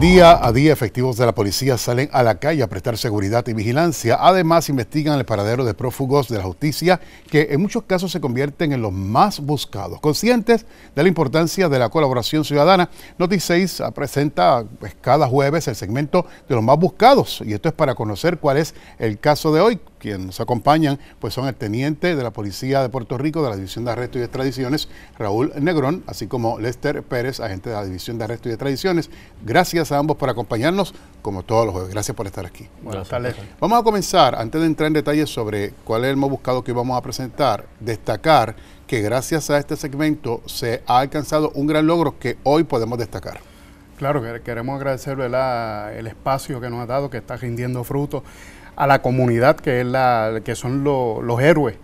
Día a día, efectivos de la policía salen a la calle a prestar seguridad y vigilancia. Además, investigan el paradero de prófugos de la justicia, que en muchos casos se convierten en los más buscados. Conscientes de la importancia de la colaboración ciudadana, Notic6 presenta pues, cada jueves el segmento de los más buscados. Y esto es para conocer cuál es el caso de hoy. Quienes nos acompañan pues, son el teniente de la Policía de Puerto Rico, de la División de Arresto y Extradiciones, Raúl Negrón, así como Lester Pérez, agente de la División de Arresto y Extradiciones. Gracias a ambos por acompañarnos, como todos los jueves. Gracias por estar aquí. Buenas tardes. Vamos a comenzar, antes de entrar en detalles sobre cuál es el modo buscado que vamos a presentar, destacar que gracias a este segmento se ha alcanzado un gran logro que hoy podemos destacar. Claro, queremos agradecerle el espacio que nos ha dado, que está rindiendo fruto a la comunidad, que, es la, que son los héroes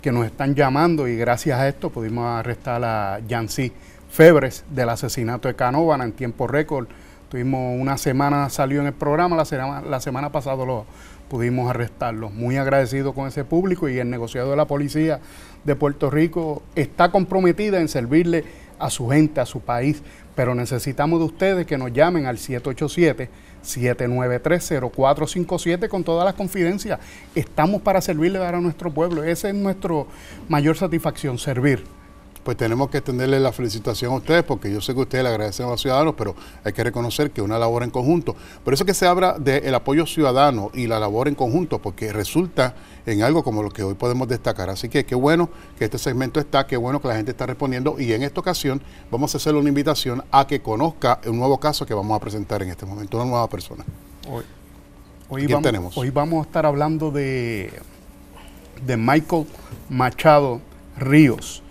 que nos están llamando y gracias a esto pudimos arrestar a Yancy Febres del asesinato de Canóvana en tiempo récord Tuvimos una semana, salió en el programa, la semana, la semana pasada lo pudimos arrestarlos. Muy agradecido con ese público y el negociado de la policía de Puerto Rico está comprometida en servirle a su gente, a su país, pero necesitamos de ustedes que nos llamen al 787-793-0457 con todas las confidencias. Estamos para servirle a nuestro pueblo. Esa es nuestra mayor satisfacción, servir pues tenemos que extenderle la felicitación a ustedes, porque yo sé que ustedes le agradecen a los ciudadanos, pero hay que reconocer que es una labor en conjunto. Por eso que se habla del apoyo ciudadano y la labor en conjunto, porque resulta en algo como lo que hoy podemos destacar. Así que qué bueno que este segmento está, qué bueno que la gente está respondiendo y en esta ocasión vamos a hacerle una invitación a que conozca un nuevo caso que vamos a presentar en este momento, una nueva persona. Hoy, hoy vamos, Hoy vamos a estar hablando de, de Michael Machado Ríos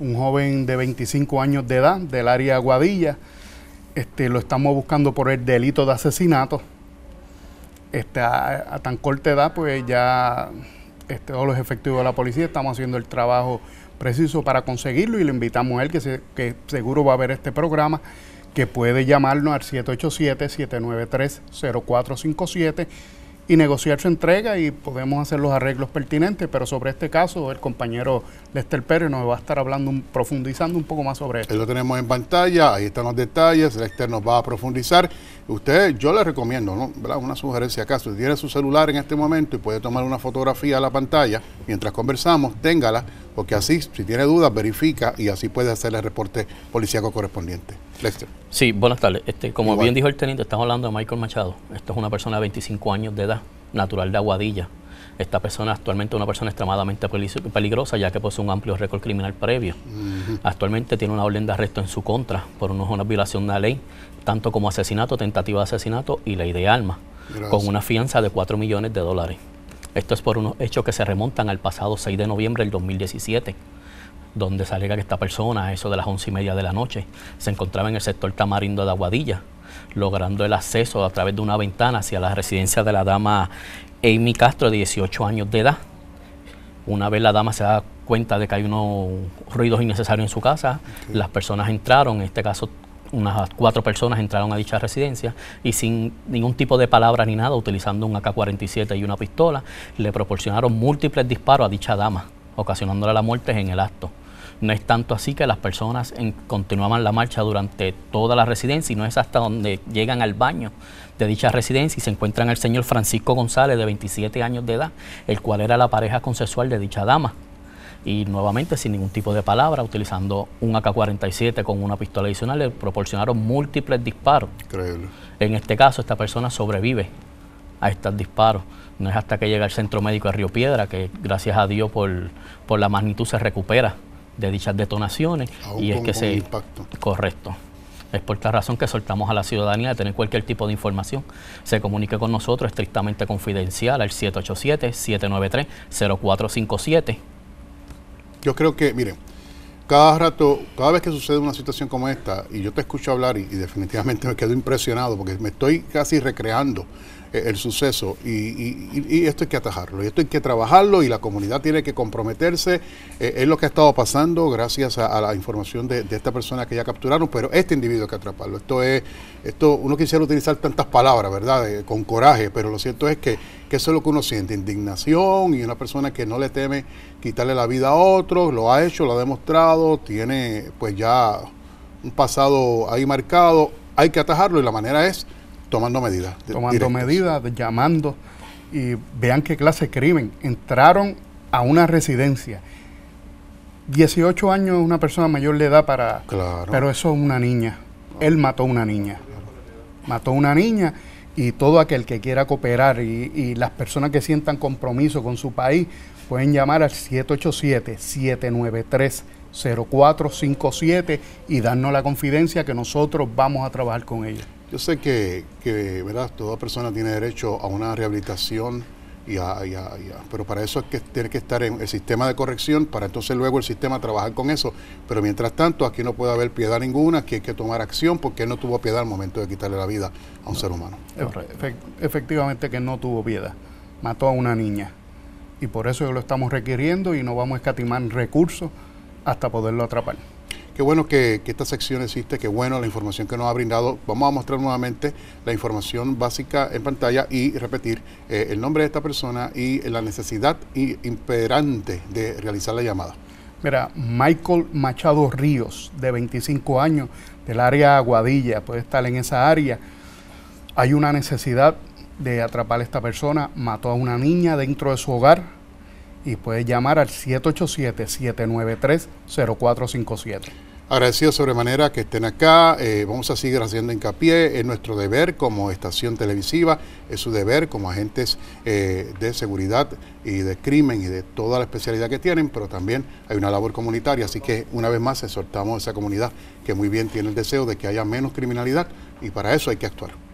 un joven de 25 años de edad del área Guadilla. Este, lo estamos buscando por el delito de asesinato. Está a, tan corta edad, pues ya este, todos los efectivos de la policía estamos haciendo el trabajo preciso para conseguirlo y le invitamos a él que, se, que seguro va a ver este programa que puede llamarnos al 787-793-0457 y negociar su entrega y podemos hacer los arreglos pertinentes, pero sobre este caso el compañero Lester Pérez nos va a estar hablando, profundizando un poco más sobre esto. Lo tenemos en pantalla, ahí están los detalles, Lester nos va a profundizar. Usted, yo le recomiendo, ¿no? una sugerencia acá, si tiene su celular en este momento y puede tomar una fotografía a la pantalla mientras conversamos, téngala porque así, si tiene dudas, verifica y así puede hacer el reporte policíaco correspondiente. Sí, buenas tardes. Este, como bien dijo el teniente, estamos hablando de Michael Machado. Esto es una persona de 25 años de edad, natural de Aguadilla. Esta persona actualmente es una persona extremadamente peligrosa ya que posee un amplio récord criminal previo. Actualmente tiene una orden de arresto en su contra por una violación de la ley, tanto como asesinato, tentativa de asesinato y ley de alma, con una fianza de 4 millones de dólares. Esto es por unos hechos que se remontan al pasado 6 de noviembre del 2017 donde se alega que esta persona, a eso de las once y media de la noche, se encontraba en el sector Tamarindo de Aguadilla, logrando el acceso a través de una ventana hacia la residencia de la dama Amy Castro, de 18 años de edad. Una vez la dama se da cuenta de que hay unos ruidos innecesarios en su casa, las personas entraron, en este caso unas cuatro personas entraron a dicha residencia y sin ningún tipo de palabra ni nada, utilizando un AK-47 y una pistola, le proporcionaron múltiples disparos a dicha dama, ocasionándole la muerte en el acto. No es tanto así que las personas continuaban la marcha durante toda la residencia y no es hasta donde llegan al baño de dicha residencia y se encuentran al señor Francisco González de 27 años de edad, el cual era la pareja consensual de dicha dama y nuevamente sin ningún tipo de palabra, utilizando un AK-47 con una pistola adicional, le proporcionaron múltiples disparos. Increíble. En este caso, esta persona sobrevive a estos disparos. No es hasta que llega al centro médico de Río Piedra que, gracias a Dios, por, la magnitud se recupera de dichas detonaciones y es que se... Correcto. Es por esta razón que soltamos a la ciudadanía de tener cualquier tipo de información. Se comunique con nosotros estrictamente confidencial al 787-793-0457 yo creo que, miren, cada rato, cada vez que sucede una situación como esta, y yo te escucho hablar y, y definitivamente me quedo impresionado porque me estoy casi recreando el suceso y, esto hay que atajarlo, y esto hay que trabajarlo y la comunidad tiene que comprometerse. Eh, es lo que ha estado pasando gracias a, la información de, esta persona que ya capturaron, pero este individuo hay que atraparlo. Esto es, esto, uno quisiera utilizar tantas palabras, ¿verdad? Eh, con coraje, pero lo cierto es que, que, eso es lo que uno siente, indignación y una persona que no le teme quitarle la vida a otro, lo ha hecho, lo ha demostrado, tiene pues ya un pasado ahí marcado, hay que atajarlo y la manera es Tomando medidas. Tomando medidas, llamando. Y vean qué clase de crimen. Entraron a una residencia. 18 años una persona mayor le da para... Pero eso es una niña. Ah. Él mató una niña. Mató una niña y todo aquel que quiera cooperar y, y, las personas que sientan compromiso con su país pueden llamar al 787-793-0457 y darnos la confidencia que nosotros vamos a trabajar con ellos. Yo sé que, que ¿verdad? toda persona tiene derecho a una rehabilitación, y a, pero para eso es que tiene que estar en el sistema de corrección, para entonces luego el sistema trabajar con eso. Pero mientras tanto, aquí no puede haber piedad ninguna, aquí hay que tomar acción porque él no tuvo piedad al momento de quitarle la vida a un ser humano. efectivamente que no tuvo piedad, mató a una niña. Y por eso lo estamos requiriendo y no vamos a escatimar recursos hasta poderlo atrapar. Qué bueno que, esta sección existe, qué bueno la información que nos ha brindado. Vamos a mostrar nuevamente la información básica en pantalla y repetir eh, el nombre de esta persona y la necesidad imperante de realizar la llamada. Mira, Michael Machado Ríos, de 25 años, del área Aguadilla, puede estar en esa área. Hay una necesidad de atrapar a esta persona, mató a una niña dentro de su hogar, y puede llamar al 787-793-0457. Agradecido sobremanera que estén acá. Eh, vamos a seguir haciendo hincapié en nuestro deber como estación televisiva, es su deber como agentes eh, de seguridad y de crimen y de toda la especialidad que tienen, pero también hay una labor comunitaria. Así que una vez más exhortamos a esa comunidad que muy bien tiene el deseo de que haya menos criminalidad y para eso hay que actuar.